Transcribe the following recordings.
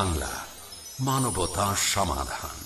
বাংলা মানবতা সমাধান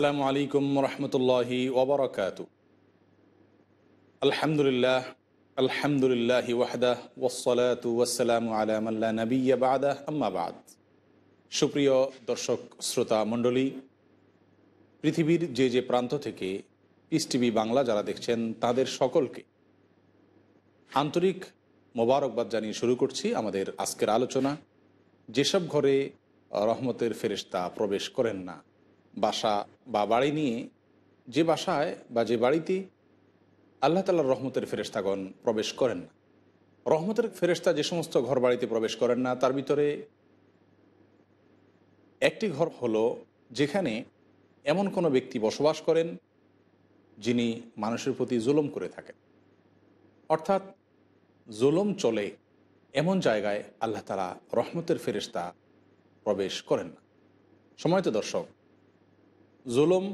আসসালামু আলাইকুম রহমতুল্লাহি ওবরাকাত আলহামদুলিল্লাহ আলহামদুলিল্লাহ ওয়াহদা ওসলাত ওয়াসালাম আলামাল্লা নবীয়া বাদাহ আম্মাবাদ সুপ্রিয় দর্শক শ্রোতা মণ্ডলী পৃথিবীর যে যে প্রান্ত থেকে ইস টিভি বাংলা যারা দেখছেন তাদের সকলকে আন্তরিক মোবারকবাদ জানিয়ে শুরু করছি আমাদের আজকের আলোচনা যেসব ঘরে রহমতের ফেরিস্তা প্রবেশ করেন না বাসা বা বাড়ি নিয়ে যে বাসায় বা যে বাড়িতে আল্লাহ তালার রহমতের ফেরেস্তাগণ প্রবেশ করেন না রহমতের ফেরেস্তা যে সমস্ত ঘর বাড়িতে প্রবেশ করেন না তার ভিতরে একটি ঘর হলো যেখানে এমন কোনো ব্যক্তি বসবাস করেন যিনি মানুষের প্রতি জুলম করে থাকেন অর্থাৎ জুলম চলে এমন জায়গায় আল্লাহ তালা রহমতের ফেরিস্তা প্রবেশ করেন না সময়ত দর্শক জুলুম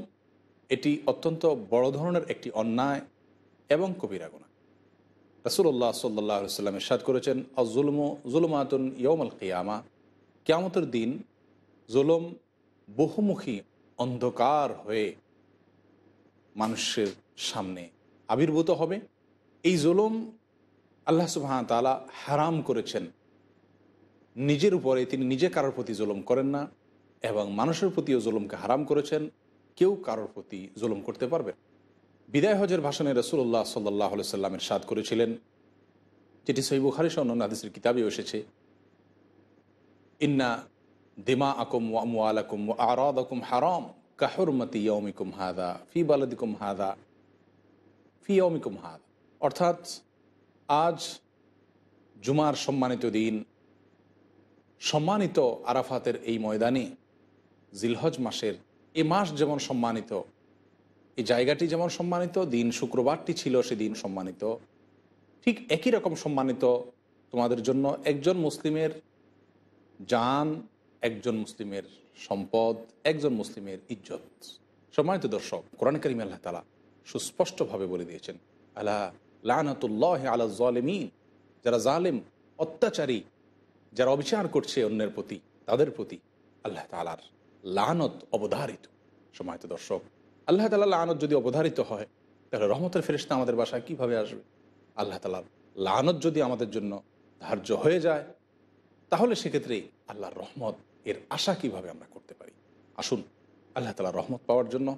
এটি অত্যন্ত বড় ধরনের একটি অন্যায় এবং কবিরা গুণা রসুল্লাহ সাল্লাহ সাল্লাম ইরশাদ করেছেন অজুলম জুলমাতুন আল কিয়ামা কেয়ামতের দিন জুলম বহুমুখী অন্ধকার হয়ে মানুষের সামনে আবির্ভূত হবে এই জুলম আল্লাহ সুবাহতালা হারাম করেছেন নিজের উপরে তিনি নিজে কারোর প্রতি জুলম করেন না এবং মানুষের প্রতিও জুলুমকে হারাম করেছেন কেউ কারোর প্রতি জুলুম করতে পারবে বিদায় হজের ভাষণে রসুল্লাহ সাল্লাহ সাল্লামের সাদ করেছিলেন যেটি সহিবুখারি সহ অন্যান্য কিতাবে এসেছে ইন্না দিমা আকুম ওয়ামুয়াল আকুম আরাদ আকুম হারম কাহরমতি ইয়মিকুম হাদা ফি বালাদিকুম হাদা ফি ইয়মিকুম হাদ অর্থাৎ আজ জুমার সম্মানিত দিন সম্মানিত আরাফাতের এই ময়দানে জিলহজ মাসের এ মাস যেমন সম্মানিত এই জায়গাটি যেমন সম্মানিত দিন শুক্রবারটি ছিল সেদিন সম্মানিত ঠিক একই রকম সম্মানিত তোমাদের জন্য একজন মুসলিমের যান একজন মুসলিমের সম্পদ একজন মুসলিমের ইজ্জত সম্মানিত দর্শক কোরআন করিম আল্লাহ তালা সুস্পষ্টভাবে বলে দিয়েছেন আল্লাহ লানাতুল্লাহ আলা জালেমিন যারা জালেম অত্যাচারী যারা অবিচার করছে অন্যের প্রতি তাদের প্রতি আল্লাহ তালার লানত অবধারিত সময়ত দর্শক আল্লাহ তালা লানত যদি অবধারিত হয় তাহলে রহমতের ফেরিস্তা আমাদের বাসায় কিভাবে আসবে আল্লাহ তালা লানত যদি আমাদের জন্য ধার্য হয়ে যায় তাহলে সেক্ষেত্রে আল্লাহর রহমত এর আশা কিভাবে আমরা করতে পারি আসুন আল্লাহ তালা রহমত পাওয়ার জন্য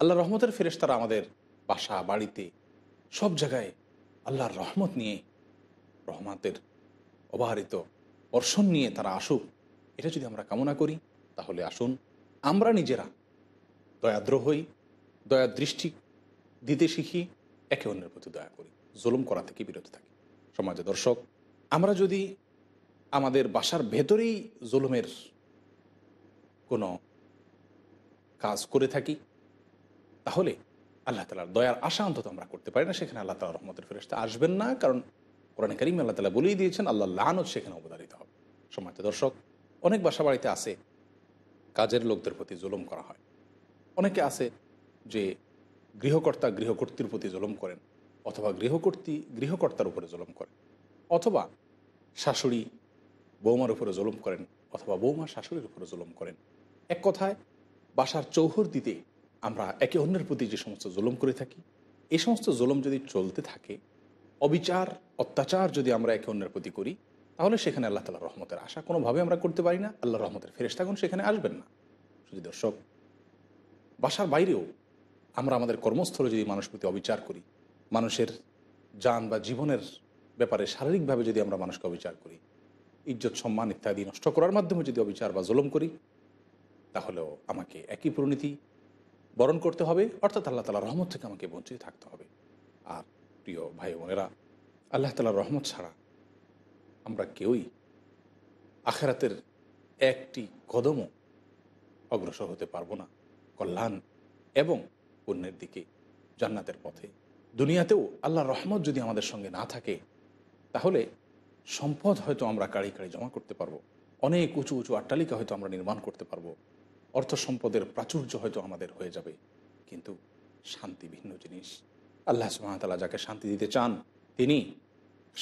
আল্লাহ রহমতের ফেরিস্তারা আমাদের বাসা বাড়িতে সব জায়গায় আল্লাহর রহমত নিয়ে রহমতের অবাহিত অর্ষণ নিয়ে তারা আসুক এটা যদি আমরা কামনা করি তাহলে আসুন আমরা নিজেরা দয়াদ্র হই দয়া দৃষ্টি দিতে শিখি একে অন্যের প্রতি দয়া করি জুলুম করা থেকে বিরত থাকি সমাজে দর্শক আমরা যদি আমাদের বাসার ভেতরেই জুলুমের কোনো কাজ করে থাকি তাহলে আল্লাহ তালার দয়ার আশা অন্তত আমরা করতে পারি না সেখানে আল্লাহ তালা রহমতের ফেরস্তা আসবেন না কারণ কোরআন করিম আল্লাহ তালা বলেই দিয়েছেন আল্লাহ লানত সেখানে অবদারিত হবে সমাজ দর্শক অনেক বাসা বাড়িতে আছে কাজের লোকদের প্রতি জুলুম করা হয় অনেকে আছে যে গৃহকর্তা গৃহকর্তির প্রতি জুলুম করেন অথবা গৃহকর্তী গৃহকর্তার উপরে জুলুম করেন অথবা শাশুড়ি বৌমার উপরে জুলুম করেন অথবা বৌমা শাশুড়ির উপরে জুলুম করেন এক কথায় বাসার চৌহর দিতে আমরা একে অন্যের প্রতি যে সমস্ত জুলুম করে থাকি এই সমস্ত জুলুম যদি চলতে থাকে অবিচার অত্যাচার যদি আমরা একে অন্যের প্রতি করি তাহলে সেখানে আল্লাহ তালার রহমতের আশা কোনোভাবে আমরা করতে পারি না আল্লাহ রহমতের ফেরেস্তাগণ সেখানে আসবেন না যদি দর্শক বাসার বাইরেও আমরা আমাদের কর্মস্থলে যদি মানুষ প্রতি অবিচার করি মানুষের যান বা জীবনের ব্যাপারে শারীরিকভাবে যদি আমরা মানুষকে অবিচার করি ইজ্জত সম্মান ইত্যাদি নষ্ট করার মাধ্যমে যদি অবিচার বা জলম করি তাহলেও আমাকে একই পরিণতি বরণ করতে হবে অর্থাৎ আল্লাহ তালার রহমত থেকে আমাকে বঞ্চিত থাকতে হবে আর প্রিয় ভাই বোনেরা আল্লাহ তালার রহমত ছাড়া আমরা কেউই আখেরাতের একটি কদমও অগ্রসর হতে পারবো না কল্যাণ এবং অন্যের দিকে জান্নাতের পথে দুনিয়াতেও আল্লাহ রহমত যদি আমাদের সঙ্গে না থাকে তাহলে সম্পদ হয়তো আমরা কাড়ি কাড়ি জমা করতে পারবো অনেক উঁচু উঁচু আট্টালিকা হয়তো আমরা নির্মাণ করতে পারবো অর্থ সম্পদের প্রাচুর্য হয়তো আমাদের হয়ে যাবে কিন্তু শান্তি ভিন্ন জিনিস আল্লাহ সুহামতাল্লাহ যাকে শান্তি দিতে চান তিনি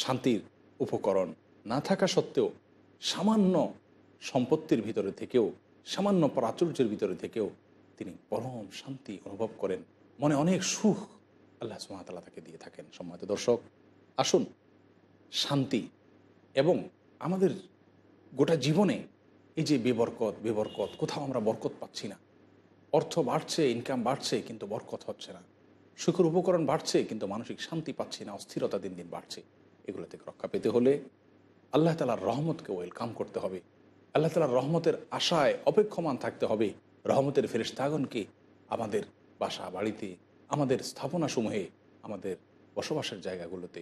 শান্তির উপকরণ না থাকা সত্ত্বেও সামান্য সম্পত্তির ভিতরে থেকেও সামান্য প্রাচুর্যের ভিতরে থেকেও তিনি পরম শান্তি অনুভব করেন মনে অনেক সুখ আল্লাহ সুমাতালা তাকে দিয়ে থাকেন সম্মানিত দর্শক আসুন শান্তি এবং আমাদের গোটা জীবনে এই যে বেবরকত বেবরকত কোথাও আমরা বরকত পাচ্ছি না অর্থ বাড়ছে ইনকাম বাড়ছে কিন্তু বরকত হচ্ছে না সুখের উপকরণ বাড়ছে কিন্তু মানসিক শান্তি পাচ্ছি না অস্থিরতা দিন দিন বাড়ছে এগুলো থেকে রক্ষা পেতে হলে আল্লাহ তালার রহমতকে ওয়েলকাম করতে হবে আল্লাহ তালার রহমতের আশায় অপেক্ষমান থাকতে হবে রহমতের ফেরিস্তাগণকে আমাদের বাসা বাড়িতে আমাদের স্থাপনাসমূহে আমাদের বসবাসের জায়গাগুলোতে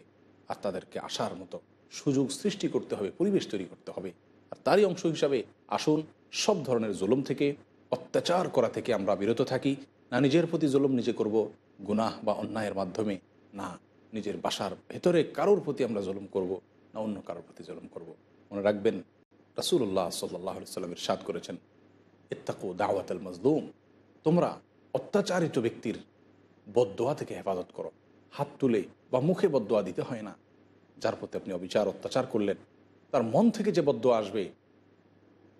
আর তাদেরকে আসার মতো সুযোগ সৃষ্টি করতে হবে পরিবেশ তৈরি করতে হবে আর তারই অংশ হিসাবে আসুন সব ধরনের জুলুম থেকে অত্যাচার করা থেকে আমরা বিরত থাকি না নিজের প্রতি জুলুম নিজে করব গুনাহ বা অন্যায়ের মাধ্যমে না নিজের বাসার ভেতরে কারোর প্রতি আমরা জুলুম করব না অন্য কারোর প্রতি জলম করবো মনে রাখবেন রাসুল্লাহ সাল্লাহ সাল্লামের সাদ করেছেন ইত্তাকু দাওয়াত আল মজলুম তোমরা অত্যাচারিত ব্যক্তির বদোয়া থেকে হেফাজত করো হাত তুলে বা মুখে বদোয়া দিতে হয় না যার প্রতি আপনি অবিচার অত্যাচার করলেন তার মন থেকে যে বদ আসবে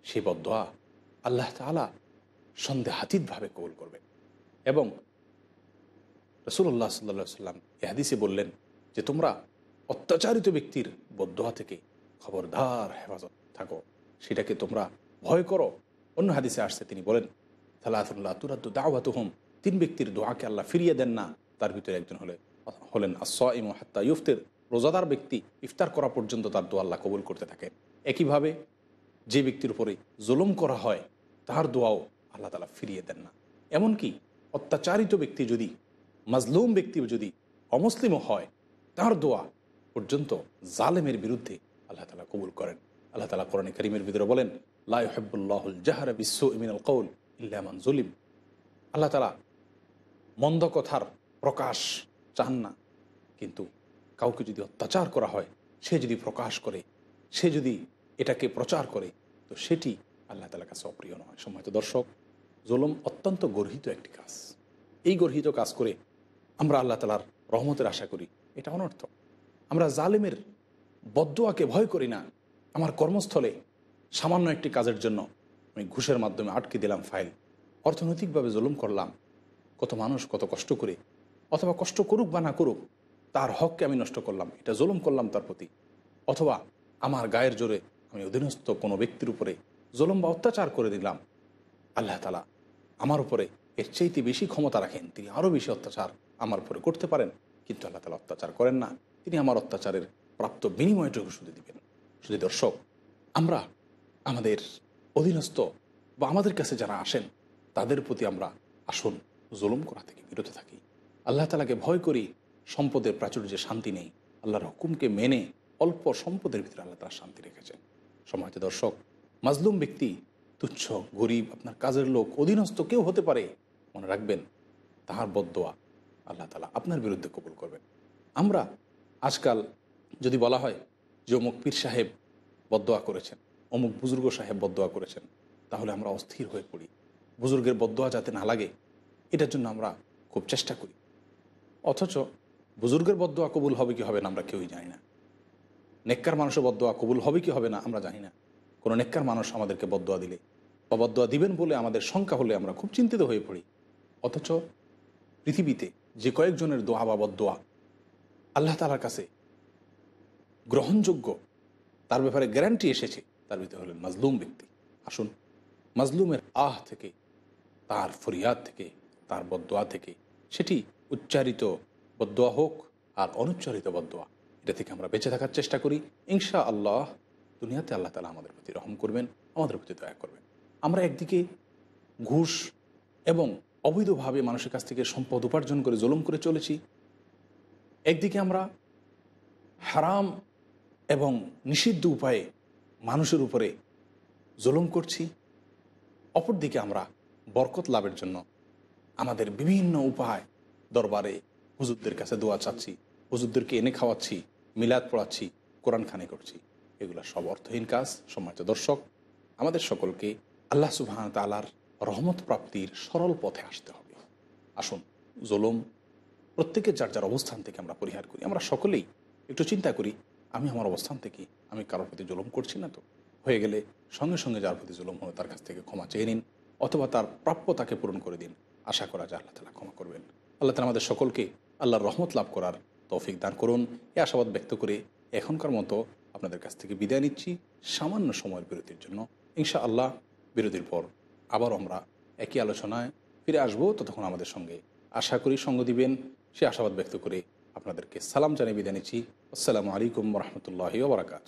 সেই বদোয়া আল্লাহ তালা সন্দেহাতীতভাবে কবুল করবে এবং রসুল্লাহ সাল্লা সাল্লাম এহাদিসে বললেন যে তোমরা অত্যাচারিত ব্যক্তির বদোয়া থেকে খবরদার হেফাজত থাকো সেটাকে তোমরা ভয় করো অন্য হাদিসে আসছে তিনি বলেন সালাহুল্লাহ তুরাদ্দু দাওয়াত হোম তিন ব্যক্তির দোয়াকে আল্লাহ ফিরিয়ে দেন না তার ভিতরে একজন হলে হলেন আসা হাত্তা ইফতের রোজাদার ব্যক্তি ইফতার করা পর্যন্ত তার দোয়া আল্লাহ কবুল করতে থাকেন একইভাবে যে ব্যক্তির উপরে জুলুম করা হয় তার দোয়াও আল্লাহ তালা ফিরিয়ে দেন না এমনকি অত্যাচারিত ব্যক্তি যদি মাজলুম ব্যক্তি যদি অমুসলিমও হয় তার দোয়া পর্যন্ত জালেমের বিরুদ্ধে আল্লাহ তালা কবুল করেন আল্লাহ তালা কোরআন করিমের ভিতরে বলেন লাহেবুল্লাহুল জাহার বিশ্ব ইমিনাল কৌল ইল্লামান জলিম আল্লাহ তালা মন্দ কথার প্রকাশ চান না কিন্তু কাউকে যদি অত্যাচার করা হয় সে যদি প্রকাশ করে সে যদি এটাকে প্রচার করে তো সেটি আল্লাহ তালার কাছে অপ্রিয় নয় সম্মানিত দর্শক জোলম অত্যন্ত গর্হিত একটি কাজ এই গর্হিত কাজ করে আমরা আল্লাহ তালার রহমতের আশা করি এটা অনর্থক আমরা জালেমের বদুয়াকে ভয় করি না আমার কর্মস্থলে সামান্য একটি কাজের জন্য আমি ঘুষের মাধ্যমে আটকে দিলাম ফাইল অর্থনৈতিকভাবে জুলুম করলাম কত মানুষ কত কষ্ট করে অথবা কষ্ট করুক বা না করুক তার হককে আমি নষ্ট করলাম এটা জুলুম করলাম তার প্রতি অথবা আমার গায়ের জোরে আমি অধীনস্থ কোনো ব্যক্তির উপরে জুলুম বা অত্যাচার করে দিলাম আল্লাহ তালা আমার উপরে এর চাইতে বেশি ক্ষমতা রাখেন তিনি আরও বেশি অত্যাচার আমার উপরে করতে পারেন কিন্তু আল্লাহ তালা অত্যাচার করেন না তিনি আমার অত্যাচারের প্রাপ্ত বিনিময়টুকু শুধু দিবেন শুধু দর্শক আমরা আমাদের অধীনস্থ বা আমাদের কাছে যারা আসেন তাদের প্রতি আমরা আসুন জুলুম করা থেকে বিরত থাকি আল্লাহ তালাকে ভয় করি সম্পদের যে শান্তি নেই আল্লাহর হুকুমকে মেনে অল্প সম্পদের ভিতরে আল্লাহ তালা শান্তি রেখেছেন সময় দর্শক মাজলুম ব্যক্তি তুচ্ছ গরিব আপনার কাজের লোক অধীনস্থ কেউ হতে পারে মনে রাখবেন তাহার বদোয়া আল্লাহ তালা আপনার বিরুদ্ধে কবুল করবেন আমরা আজকাল যদি বলা হয় যে অমুক পীর সাহেব বদোয়া করেছেন অমুক বুজুর্গ সাহেব বদোয়া করেছেন তাহলে আমরা অস্থির হয়ে পড়ি বুজুর্গের বদোয়া যাতে না লাগে এটার জন্য আমরা খুব চেষ্টা করি অথচ বুজুর্গের বদোয়া কবুল হবে কি হবে না আমরা কেউই জানি না নেককার মানুষের বদোয়া কবুল হবে কি হবে না আমরা জানি না কোনো নেককার মানুষ আমাদেরকে বদোয়া দিলে বা বদোয়া দিবেন বলে আমাদের শঙ্কা হলে আমরা খুব চিন্তিত হয়ে পড়ি অথচ পৃথিবীতে যে কয়েকজনের দোয়া বা বদোয়া আল্লাহ তালার কাছে গ্রহণযোগ্য তার ব্যাপারে গ্যারান্টি এসেছে তার ভিতরে হলেন মাজলুম ব্যক্তি আসুন মাজলুমের আহ থেকে তার ফরিয়াদ থেকে তার বদোয়া থেকে সেটি উচ্চারিত বদোয়া হোক আর অনুচ্চারিত বদোয়া এটা থেকে আমরা বেঁচে থাকার চেষ্টা করি ইংশা আল্লাহ দুনিয়াতে আল্লাহ তালা আমাদের প্রতি রহম করবেন আমাদের প্রতি দয়া করবেন আমরা একদিকে ঘুষ এবং অবৈধভাবে মানুষের কাছ থেকে সম্পদ উপার্জন করে জুলুম করে চলেছি একদিকে আমরা হারাম এবং নিষিদ্ধ উপায়ে মানুষের উপরে জুলুম করছি অপরদিকে আমরা বরকত লাভের জন্য আমাদের বিভিন্ন উপায় দরবারে হুজুরদের কাছে দোয়া চাচ্ছি হুজুরদেরকে এনে খাওয়াচ্ছি মিলাদ পড়াচ্ছি কোরআনখানি করছি এগুলো সব অর্থহীন কাজ সম্মানিত দর্শক আমাদের সকলকে আল্লাহ সুবাহ তালার রহমত প্রাপ্তির সরল পথে আসতে হবে আসুন জোলম প্রত্যেকের যার যার অবস্থান থেকে আমরা পরিহার করি আমরা সকলেই একটু চিন্তা করি আমি আমার অবস্থান থেকে আমি কারোর প্রতি জুলুম করছি না তো হয়ে গেলে সঙ্গে সঙ্গে যার প্রতি জুলুম হলো তার কাছ থেকে ক্ষমা চেয়ে নিন অথবা তার প্রাপ্য তাকে পূরণ করে দিন আশা করা যায় আল্লাহ তালা ক্ষমা করবেন আল্লাহ তালা আমাদের সকলকে আল্লাহর রহমত লাভ করার তৌফিক দান করুন এ আশাবাদ ব্যক্ত করে এখনকার মতো আপনাদের কাছ থেকে বিদায় নিচ্ছি সামান্য সময়ের বিরতির জন্য ইনশা আল্লাহ বিরতির পর আবার আমরা একই আলোচনায় ফিরে আসবো ততক্ষণ আমাদের সঙ্গে আশা করি সঙ্গ দিবেন সে আশাবাদ ব্যক্ত করে আপনাদেরকে সালাম জানিয়ে বিদায় নিচ্ছি আসসালামু আলাইকুম রহমতুল্লাহ ওবরাকাত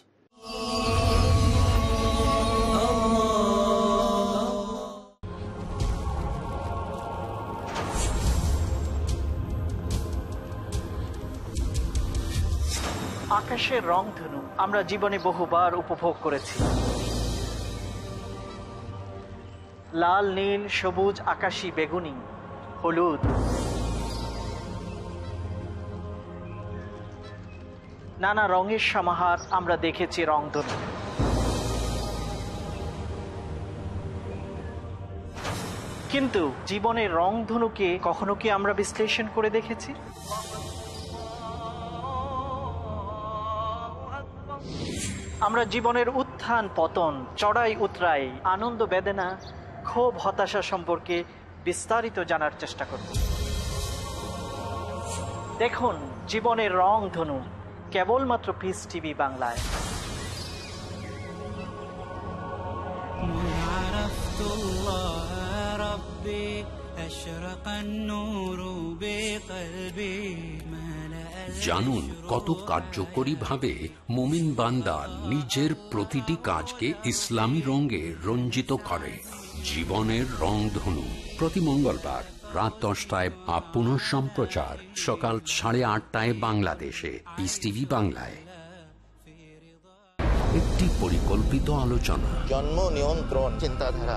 আকাশের রং ধনু আমরা জীবনে বহুবার উপভোগ করেছি লাল নীল সবুজ আকাশি বেগুনি হলুদ নানা রঙের সমাহার আমরা দেখেছি রংধনু কিন্তু জীবনের রংধনুকে কখনো কি আমরা বিশ্লেষণ করে দেখেছি আমরা জীবনের উত্থান পতন চড়াই উতরাই আনন্দ বেদনা ক্ষোভ হতাশা সম্পর্কে বিস্তারিত জানার চেষ্টা করব দেখুন জীবনের রং ধনু কেবলমাত্র পিস টিভি বাংলায় জানুন কত কার্যকরী ভাবে মোমিন বান্দা নিজের প্রতিটি কাজকে ইসলামী রঙে রঞ্জিত করে জীবনের রং ধনু প্রতি মঙ্গলবার রাত দশটায় আপ পুনঃ সম্প্রচার সকাল সাড়ে আটটায় বাংলাদেশে পিস টিভি বাংলায় একটি পরিকল্পিত আলোচনা জন্ম নিয়ন্ত্রণ চিন্তাধারা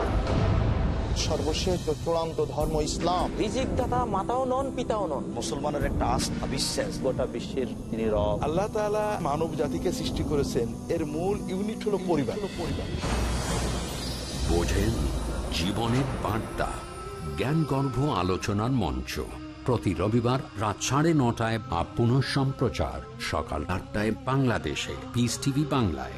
সর্বশেষ ধর্ম ইসলাম পিতাও নন মুসলমানের একটা সৃষ্টি করেছেন এর মূল ইউনিট পরিবার বোঝেন জীবনের বার্তা জ্ঞানগর্ভ আলোচনার মঞ্চ প্রতি রবিবার রাত সাড়ে নটায় বা পুনঃ সম্প্রচার সকাল আটটায় বাংলাদেশে বাংলায়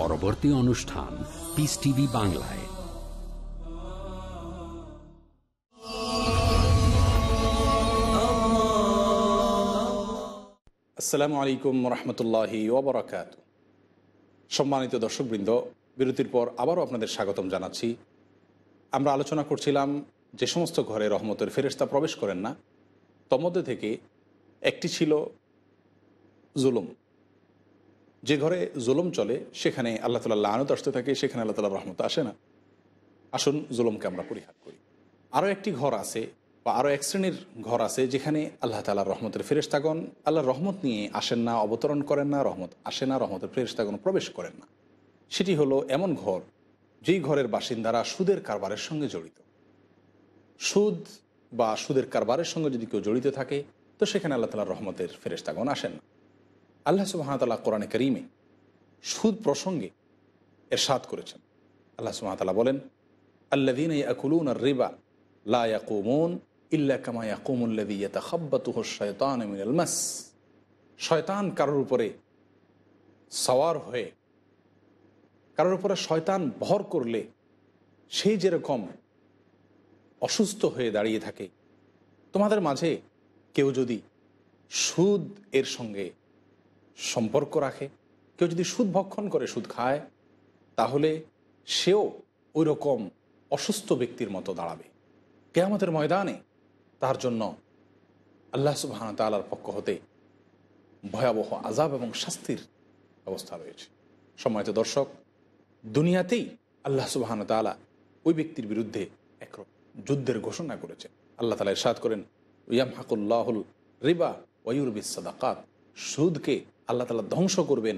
পরবর্তী অনুষ্ঠান পিস টিভি বাংলায় আসসালামু আলাইকুম রহমতুল্লাহি ওবরাকাত সম্মানিত দর্শকবৃন্দ বিরতির পর আবারও আপনাদের স্বাগতম জানাচ্ছি আমরা আলোচনা করছিলাম যে সমস্ত ঘরে রহমতের ফেরেস্তা প্রবেশ করেন না তমধ্যে থেকে একটি ছিল জুলুম যে ঘরে জুলুম চলে সেখানে আল্লাহ তালা আনত আসতে থাকে সেখানে আল্লাহ তালা রহমত আসে না আসুন জুলুমকে আমরা পরিহার করি আরও একটি ঘর আছে বা আরও এক শ্রেণীর ঘর আছে যেখানে আল্লাহ তালা রহমতের ফেরেস্তাগণ আল্লাহর রহমত নিয়ে আসেন না অবতরণ করেন না রহমত আসে না রহমতের ফেরেস্তাগণ প্রবেশ করেন না সেটি হলো এমন ঘর যেই ঘরের বাসিন্দারা সুদের কারবারের সঙ্গে জড়িত সুদ বা সুদের কারবারের সঙ্গে যদি কেউ জড়িত থাকে তো সেখানে আল্লাহ তালা রহমতের ফেরেস্তাগণ আসেন না আল্লাহ সুবাহতাল্লাহ কোরআনে করিমে সুদ প্রসঙ্গে এরশাদ করেছেন আল্লাহ সুবাহতাল্লাহ বলেন আল্লাদিন ইয়াকুলুন আর রিবা লা ইয়াকুমুন ইল্লা কামা ইয়াকুমুল্লাদি ইয়াতা খাব্বাতুহ শয়তান মিনাল মাস শয়তান কারোর উপরে সওয়ার হয়ে কারোর উপরে শয়তান ভর করলে সে যেরকম অসুস্থ হয়ে দাঁড়িয়ে থাকে তোমাদের মাঝে কেউ যদি সুদ এর সঙ্গে সম্পর্ক রাখে কেউ যদি সুদ ভক্ষণ করে সুদ খায় তাহলে সেও ওই রকম অসুস্থ ব্যক্তির মতো দাঁড়াবে কেয়ামতের ময়দানে তার জন্য আল্লাহ সুবাহান তালার পক্ষ হতে ভয়াবহ আজাব এবং শাস্তির অবস্থা রয়েছে সময়ত দর্শক দুনিয়াতেই আল্লাহ সুবাহান তালা ওই ব্যক্তির বিরুদ্ধে এক যুদ্ধের ঘোষণা করেছে আল্লাহ তালা ইরশাদ করেন ইয়াম হাকুল্লাহুল রিবা ওয়ুর সাদাকাত সুদকে আল্লাহ তালা ধ্বংস করবেন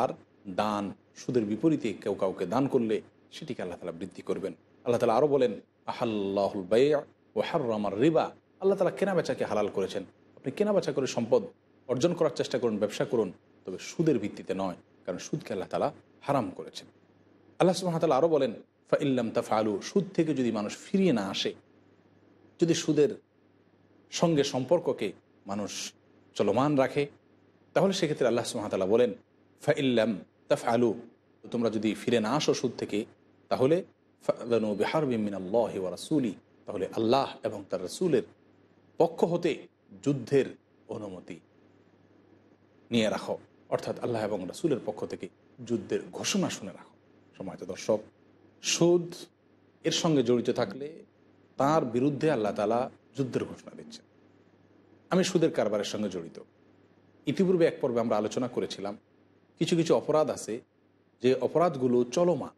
আর দান সুদের বিপরীতে কেউ কাউকে দান করলে সেটিকে আল্লাহ তালা বৃদ্ধি করবেন আল্লাহ তালা আরও বলেন আহাল্লাহুল বাই ও হার্রমার রিবা আল্লাহ তালা কেনাবেচাকে হালাল করেছেন আপনি কেনাবেচা করে সম্পদ অর্জন করার চেষ্টা করুন ব্যবসা করুন তবে সুদের ভিত্তিতে নয় কারণ সুদকে আল্লাহ তালা হারাম করেছেন আল্লাহ সুহামতাল আরও বলেন ফা ফাইল্লাম আলু সুদ থেকে যদি মানুষ ফিরিয়ে না আসে যদি সুদের সঙ্গে সম্পর্ককে মানুষ চলমান রাখে তাহলে সেক্ষেত্রে আল্লাহ সুহামতাল্লাহ বলেন ফাইল্লাম তাফ আলু তোমরা যদি ফিরে না আসো সুদ থেকে তাহলে বিহার বিমিন আল্লাহ রাসুলি তাহলে আল্লাহ এবং তার রসুলের পক্ষ হতে যুদ্ধের অনুমতি নিয়ে রাখো অর্থাৎ আল্লাহ এবং রাসুলের পক্ষ থেকে যুদ্ধের ঘোষণা শুনে রাখো সময় দর্শক সুদ এর সঙ্গে জড়িত থাকলে তার বিরুদ্ধে আল্লাহ তালা যুদ্ধের ঘোষণা দিচ্ছেন আমি সুদের কারবারের সঙ্গে জড়িত ইতিপূর্বে এক পর্বে আমরা আলোচনা করেছিলাম কিছু কিছু অপরাধ আছে যে অপরাধগুলো চলমান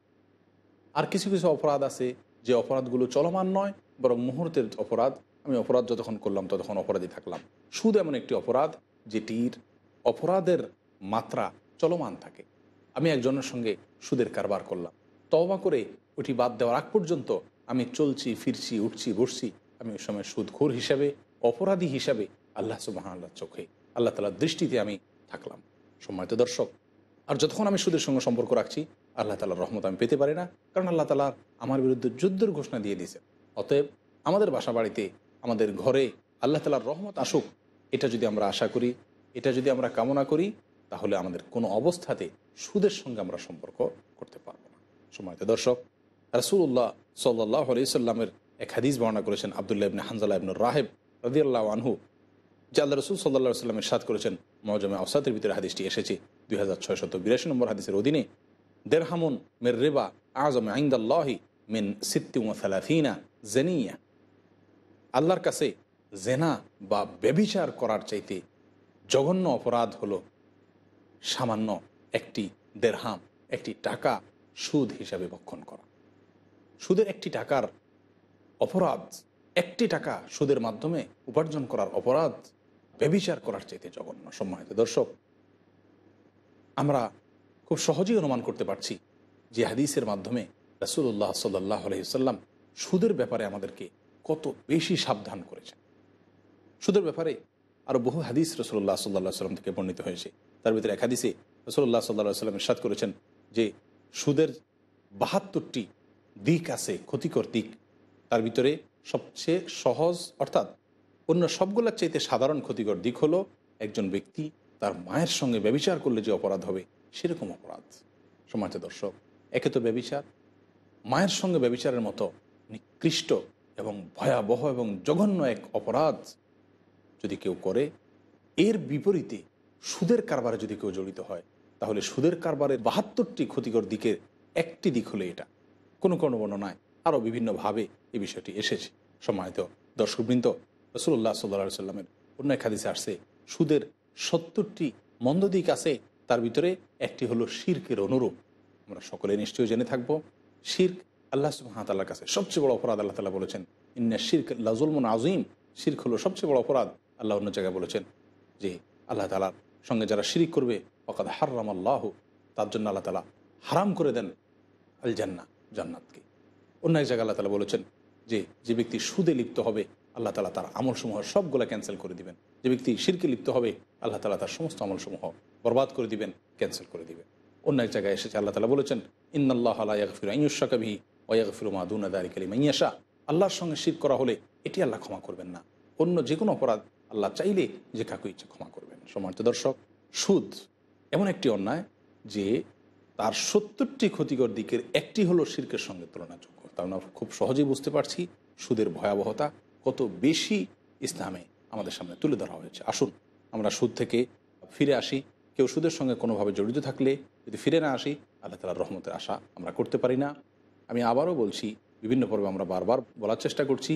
আর কিছু কিছু অপরাধ আছে যে অপরাধগুলো চলমান নয় বরং মুহূর্তের অপরাধ আমি অপরাধ যতক্ষণ করলাম ততক্ষণ অপরাধী থাকলাম সুদ এমন একটি অপরাধ যেটির অপরাধের মাত্রা চলমান থাকে আমি একজনের সঙ্গে সুদের কারবার করলাম তবা করে ওটি বাদ দেওয়ার আগ পর্যন্ত আমি চলছি ফিরছি উঠছি বসছি আমি ওই সময় সুদখোর হিসাবে অপরাধী হিসাবে আল্লাহ সুবাহ আল্লাহ চোখে আল্লাহ তালার দৃষ্টিতে আমি থাকলাম সম্মানিত দর্শক আর যতক্ষণ আমি সুদের সঙ্গে সম্পর্ক রাখছি আল্লাহ তালার রহমত আমি পেতে পারি না কারণ আল্লাহ তালা আমার বিরুদ্ধে যুদ্ধের ঘোষণা দিয়ে দিয়েছে অতএব আমাদের বাসা বাড়িতে আমাদের ঘরে আল্লাহ তালার রহমত আসুক এটা যদি আমরা আশা করি এটা যদি আমরা কামনা করি তাহলে আমাদের কোনো অবস্থাতে সুদের সঙ্গে আমরা সম্পর্ক করতে পারবো না সময়ত দর্শক রাসুল্লাহ সাল্লাহ আলিয়াল্লামের এক হাদিস বর্ণনা করেছেন আবদুল্লাহ ইবনে হানজাল্লাহ ইবনুর রাহেব রদিয়াল্লাহ আনহু যে আল্লাহ রসুল সাল্লা সাল্লামের সাত করেছেন মহজমে আসাতের ভিতরে হাদিসটি এসেছে দুই হাজার ছয় শত বিরাশি নম্বর হাদিসের অধীনে দেরহামুন মের রেবা আজমে আইন্দাল্লাহি মিন সিত্তিউমালাফিনা জেনিয়া আল্লাহর কাছে জেনা বা ব্যবিচার করার চাইতে জঘন্য অপরাধ হলো সামান্য একটি দেড়হাম একটি টাকা সুদ হিসাবে ভক্ষণ করা সুদের একটি টাকার অপরাধ একটি টাকা সুদের মাধ্যমে উপার্জন করার অপরাধ ব্যবিচার করার চাইতে জঘন্য সম্মানিত দর্শক আমরা খুব সহজেই অনুমান করতে পারছি যে হাদিসের মাধ্যমে রাসুল্লাহ সাল্লাহ আলহিসাল্লাম সুদের ব্যাপারে আমাদেরকে কত বেশি সাবধান করেছেন সুদের ব্যাপারে আরও বহু হাদিস রসুল্লাহ সাল্লাহ সাল্লাম থেকে বর্ণিত হয়েছে তার ভিতরে এক হাদিসে রসুল্লাহ সাল্লাহ সাল্লাম ইসাদ করেছেন যে সুদের বাহাত্তরটি দিক আছে ক্ষতিকর দিক তার ভিতরে সবচেয়ে সহজ অর্থাৎ অন্য সবগুলোর চাইতে সাধারণ ক্ষতিকর দিক হলো একজন ব্যক্তি তার মায়ের সঙ্গে ব্যবিচার করলে যে অপরাধ হবে সেরকম অপরাধ সমাজ দর্শক একে তো ব্যবিচার মায়ের সঙ্গে ব্যবিচারের মতো নিকৃষ্ট এবং ভয়াবহ এবং জঘন্য এক অপরাধ যদি কেউ করে এর বিপরীতে সুদের কারবারে যদি কেউ জড়িত হয় তাহলে সুদের কারবারের বাহাত্তরটি ক্ষতিকর দিকের একটি দিক হলো এটা কোনো কোনো বর্ণনায় আরও বিভিন্নভাবে এই বিষয়টি এসেছে সম্মানিত দর্শকবৃন্দ রসুল্লাহ সাল্লা সাল্লামের অন্য এক হাদিসে আসছে সুদের সত্তরটি মন্দ দিক আছে তার ভিতরে একটি হলো শির্কের অনুরূপ আমরা সকলে নিশ্চয়ই জেনে থাকব শির্ক আল্লাহ সুহাতাল্লার কাছে সবচেয়ে বড় অপরাধ আল্লাহ তালা বলেছেন ইন্না শির্ক লাজুলমন আজিম শির্ক হলো সবচেয়ে বড় অপরাধ আল্লাহ অন্য জায়গায় বলেছেন যে আল্লাহ তালার সঙ্গে যারা শিরিক করবে অকাদ হারাম আল্লাহ তার জন্য আল্লাহ তালা হারাম করে দেন আল জান্না জান্নাতকে অন্য এক জায়গায় আল্লাহ তালা বলেছেন যে যে ব্যক্তি সুদে লিপ্ত হবে আল্লাহ তালা তার আমলসমূহ সবগুলো ক্যান্সেল করে দিবেন যে ব্যক্তি শিরকে লিপ্ত হবে আল্লাহ তালা তার সমস্ত আমলসমূহ বরবাদ করে দিবেন ক্যান্সেল করে দিবেন অন্য এক জায়গায় এসেছে আল্লাহ তালা বলেছেন ইন্নআল্লাহ আল্লাহফির আইনুসা কবি ওয়াইয়াকফির মাদুন আদারি কালিম মাইয়াসা আল্লাহর সঙ্গে শির করা হলে এটি আল্লাহ ক্ষমা করবেন না অন্য যে কোনো অপরাধ আল্লাহ চাইলে যে কাকু ইচ্ছে ক্ষমা করবেন সমার্থ দর্শক সুদ এমন একটি অন্যায় যে তার সত্তরটি ক্ষতিকর দিকের একটি হলো শির্কের সঙ্গে তুলনাযোগ্য তার মানে আমরা খুব সহজেই বুঝতে পারছি সুদের ভয়াবহতা কত বেশি ইসলামে আমাদের সামনে তুলে ধরা হয়েছে আসুন আমরা সুদ থেকে ফিরে আসি কেউ সুদের সঙ্গে কোনোভাবে জড়িত থাকলে যদি ফিরে না আসি আল্লাহ তালার রহমতের আশা আমরা করতে পারি না আমি আবারও বলছি বিভিন্ন পর্বে আমরা বারবার বলার চেষ্টা করছি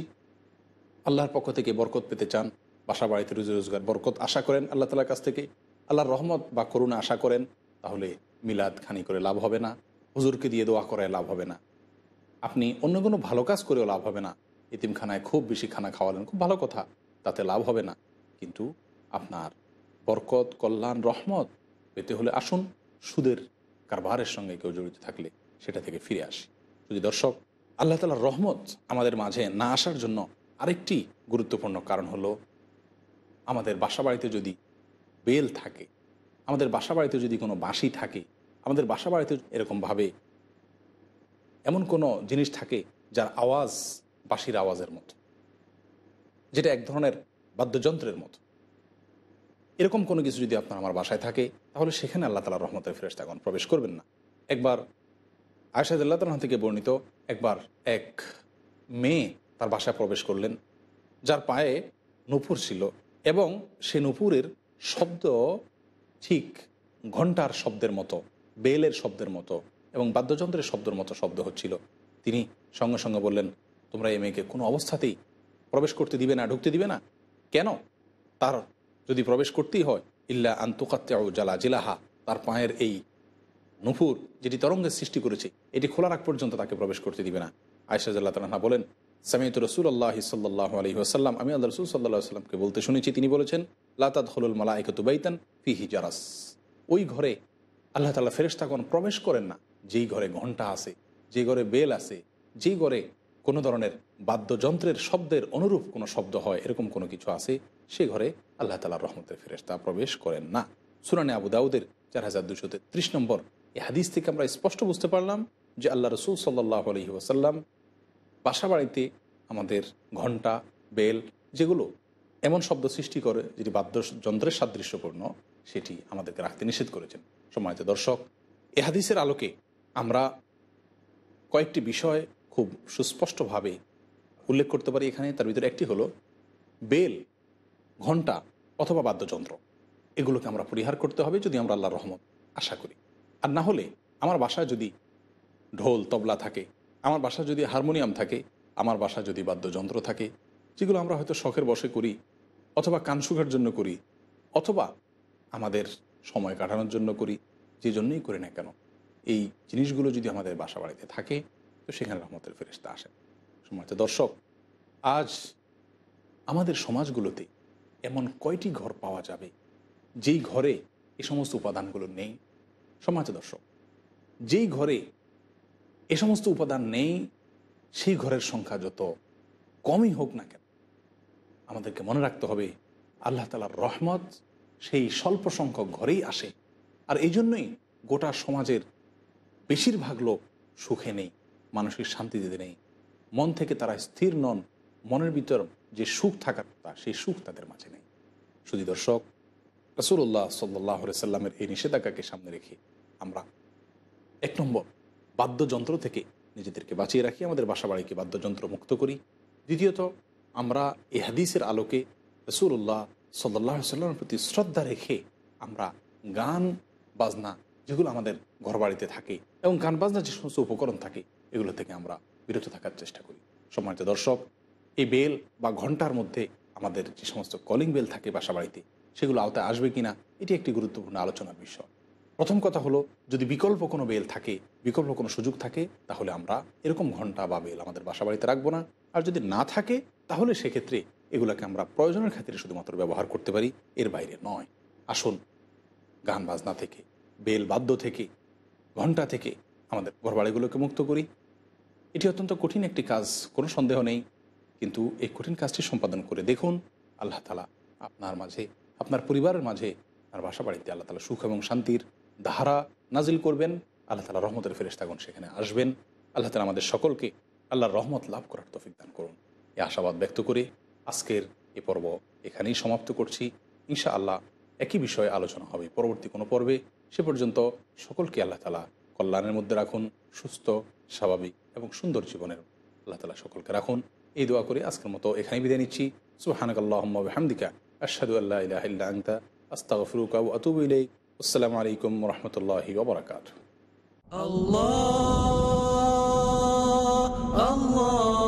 আল্লাহর পক্ষ থেকে বরকত পেতে চান বাসা বাড়িতে রুজি রোজগার বরকত আশা করেন আল্লাহ তালার কাছ থেকে আল্লাহর রহমত বা করুণা আশা করেন তাহলে মিলাদ খানি করে লাভ হবে না হুজুরকে দিয়ে দোয়া করায় লাভ হবে না আপনি অন্য কোনো ভালো কাজ করেও লাভ হবে না এতিমখানায় খুব বেশি খানা খাওয়ালেন খুব ভালো কথা তাতে লাভ হবে না কিন্তু আপনার বরকত কল্যাণ রহমত পেতে হলে আসুন সুদের কারবারের সঙ্গে কেউ জড়িত থাকলে সেটা থেকে ফিরে আসি যদি দর্শক আল্লাহ তালার রহমত আমাদের মাঝে না আসার জন্য আরেকটি গুরুত্বপূর্ণ কারণ হলো আমাদের বাসা বাড়িতে যদি বেল থাকে আমাদের বাসা বাড়িতে যদি কোনো বাঁশি থাকে আমাদের বাসা বাড়িতে এরকমভাবে এমন কোনো জিনিস থাকে যার আওয়াজ বাঁশির আওয়াজের মতো যেটা এক ধরনের বাদ্যযন্ত্রের মতো এরকম কোনো কিছু যদি আপনার আমার বাসায় থাকে তাহলে সেখানে আল্লাহ তালা রহমতের ফেরেস্তাগণ প্রবেশ করবেন না একবার আল্লাহ তালন থেকে বর্ণিত একবার এক মেয়ে তার বাসায় প্রবেশ করলেন যার পায়ে নুপুর ছিল এবং সে নুপুরের শব্দ ঠিক ঘন্টার শব্দের মতো বেলের শব্দের মতো এবং বাদ্যযন্ত্রের শব্দের মতো শব্দ হচ্ছিল তিনি সঙ্গে সঙ্গে বললেন তোমরা এই মেয়েকে কোনো অবস্থাতেই প্রবেশ করতে দিবে না ঢুকতে দিবে না কেন তার যদি প্রবেশ করতেই হয় ইল্লা আন্তকাত্যাও জালা জিলাহা তার পায়ের এই নুপুর যেটি তরঙ্গের সৃষ্টি করেছে এটি খোলা রাখ পর্যন্ত তাকে প্রবেশ করতে দিবে না আয়সাজাল্লাহ তালাহা বলেন রসুল আল্লাহ সাল্লাহ আলী আসাল্লাম আমি আল্লাহ রসুল সাল্লাহ আসলামকে বলতে শুনেছি তিনি বলেছেন লাতাদ হলুল মালা বাইতান ফি হিজারাস ওই ঘরে আল্লাহ তালা ফেরেস্তাগণ প্রবেশ করেন না যেই ঘরে ঘন্টা আছে যে ঘরে বেল আছে যেই ঘরে কোনো ধরনের বাদ্যযন্ত্রের শব্দের অনুরূপ কোনো শব্দ হয় এরকম কোনো কিছু আছে সে ঘরে আল্লাহ তালার রহমতের ফেরেস্তা প্রবেশ করেন না সুরানে আবু দাউদের চার হাজার দুশো তেত্রিশ নম্বর এই হাদিস থেকে আমরা স্পষ্ট বুঝতে পারলাম যে আল্লাহ রসুল সাল্লাহ আলহি ওসাল্লাম বাসা বাড়িতে আমাদের ঘণ্টা বেল যেগুলো এমন শব্দ সৃষ্টি করে যেটি বাদ্যযন্ত্রের সাদৃশ্যপূর্ণ সেটি আমাদেরকে রাখতে নিষেধ করেছেন সম্মানিত দর্শক এ হাদিসের আলোকে আমরা কয়েকটি বিষয় খুব সুস্পষ্টভাবে উল্লেখ করতে পারি এখানে তার ভিতরে একটি হলো বেল ঘণ্টা অথবা বাদ্যযন্ত্র এগুলোকে আমরা পরিহার করতে হবে যদি আমরা আল্লাহর রহমত আশা করি আর না হলে আমার বাসায় যদি ঢোল তবলা থাকে আমার বাসায় যদি হারমোনিয়াম থাকে আমার বাসা যদি বাদ্যযন্ত্র থাকে যেগুলো আমরা হয়তো শখের বসে করি অথবা কানসুখার জন্য করি অথবা আমাদের সময় কাটানোর জন্য করি যে জন্যই করি না কেন এই জিনিসগুলো যদি আমাদের বাসা বাড়িতে থাকে তো সেখানে রহমতের ফেরিস্তা আসেন সমাজ দর্শক আজ আমাদের সমাজগুলোতে এমন কয়টি ঘর পাওয়া যাবে যেই ঘরে এ সমস্ত উপাদানগুলো নেই সমাজ দর্শক যেই ঘরে এ সমস্ত উপাদান নেই সেই ঘরের সংখ্যা যত কমই হোক না কেন আমাদেরকে মনে রাখতে হবে আল্লাহ তালার রহমত সেই স্বল্প সংখ্যক ঘরেই আসে আর এই জন্যই গোটা সমাজের বেশিরভাগ লোক সুখে নেই মানসিক শান্তি দিতে নেই মন থেকে তারা স্থির নন মনের ভিতর যে সুখ থাকার কথা সেই সুখ তাদের মাঝে নেই শুধু দর্শক রসুল্লাহ সাল্লাহ সাল্লামের এই নিষেধাজ্ঞাকে সামনে রেখে আমরা এক নম্বর বাদ্যযন্ত্র থেকে নিজেদেরকে বাঁচিয়ে রাখি আমাদের বাসাবাড়িকে বাদ্যযন্ত্র মুক্ত করি দ্বিতীয়ত আমরা এ হাদিসের আলোকে রসুল্লাহ সাল্লাহ সাল্লামের প্রতি শ্রদ্ধা রেখে আমরা গান বাজনা যেগুলো আমাদের ঘরবাড়িতে থাকে এবং গান বাজনা যে সমস্ত উপকরণ থাকে এগুলো থেকে আমরা বিরত থাকার চেষ্টা করি সম্মানিত দর্শক এই বেল বা ঘন্টার মধ্যে আমাদের যে সমস্ত কলিং বেল থাকে বাসা বাড়িতে সেগুলো আওতায় আসবে কিনা এটি একটি গুরুত্বপূর্ণ আলোচনার বিষয় প্রথম কথা হলো যদি বিকল্প কোনো বেল থাকে বিকল্প কোনো সুযোগ থাকে তাহলে আমরা এরকম ঘন্টা বা বেল আমাদের বাসা বাড়িতে রাখবো না আর যদি না থাকে তাহলে সেক্ষেত্রে এগুলোকে আমরা প্রয়োজনের ক্ষেত্রে শুধুমাত্র ব্যবহার করতে পারি এর বাইরে নয় আসুন গান বাজনা থেকে বেল বাদ্য থেকে ঘন্টা থেকে আমাদের ঘরবাড়িগুলোকে মুক্ত করি এটি অত্যন্ত কঠিন একটি কাজ কোনো সন্দেহ নেই কিন্তু এই কঠিন কাজটি সম্পাদন করে দেখুন আল্লাহ তালা আপনার মাঝে আপনার পরিবারের মাঝে আপনার বাসা বাড়িতে আল্লাহ তালা সুখ এবং শান্তির ধারা নাজিল করবেন আল্লাহ তালা রহমতের ফেরেস্তাগণ সেখানে আসবেন আল্লাহ তালা আমাদের সকলকে আল্লাহর রহমত লাভ করার তফিক দান করুন এই আশাবাদ ব্যক্ত করে আজকের এ পর্ব এখানেই সমাপ্ত করছি ইনশা আল্লাহ একই বিষয়ে আলোচনা হবে পরবর্তী কোনো পর্বে সে পর্যন্ত সকলকে আল্লাহ তালা কল্যাণের মধ্যে রাখুন সুস্থ স্বাভাবিক এবং সুন্দর জীবনের আল্লাহ তালা সকলকে রাখুন এই দোয়া করে আজকের মতো এখানে বিদায় নিচ্ছি সুহানকাল্লাহমদিকা আশাদু আল্লাহ ইহিল্লাংতা আস্তাফরুকা আতুবু ইলাই আসসালামু আলাইকুম রহমতুল্লাহি ওবরাকাত আল্লাহ আল্লাহ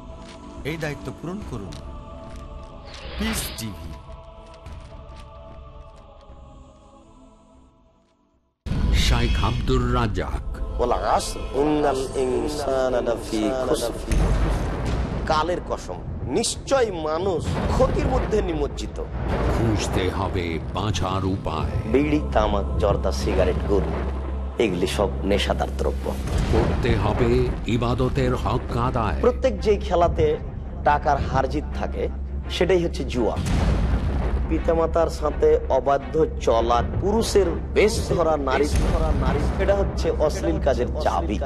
এই দায়িত্ব পূরণ করুন আব্দুর রাজাক কালের কসম নিশ্চয় মানুষ ক্ষতির মধ্যে নিমজ্জিত খুঁজতে হবে বাঁচার উপায় বিড়ি তামাক জর্দা সিগারেট গরু এগুলি সব নেশাদার দ্রব্য করতে হবে ইবাদতের হক আদায় প্রত্যেক যেই খেলাতে টাকার হারজিত থাকে সেটাই হচ্ছে জুয়া পিতামাতার সাথে অবাধ্য চলা পুরুষের বেশ ধরা নারী ধরা নারী সেটা হচ্ছে অশ্লীল কাজের চাবি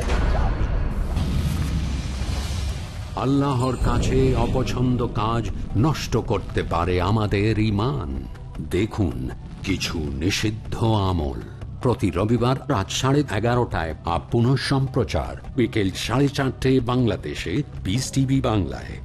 আল্লাহর কাছে অপছন্দ কাজ নষ্ট করতে পারে আমাদের ইমান দেখুন কিছু নিষিদ্ধ আমল প্রতি রবিবার রাত সাড়ে এগারোটায় আপ পুনঃ সম্প্রচার বিকেল সাড়ে চারটে বাংলাদেশে বিস টিভি বাংলায়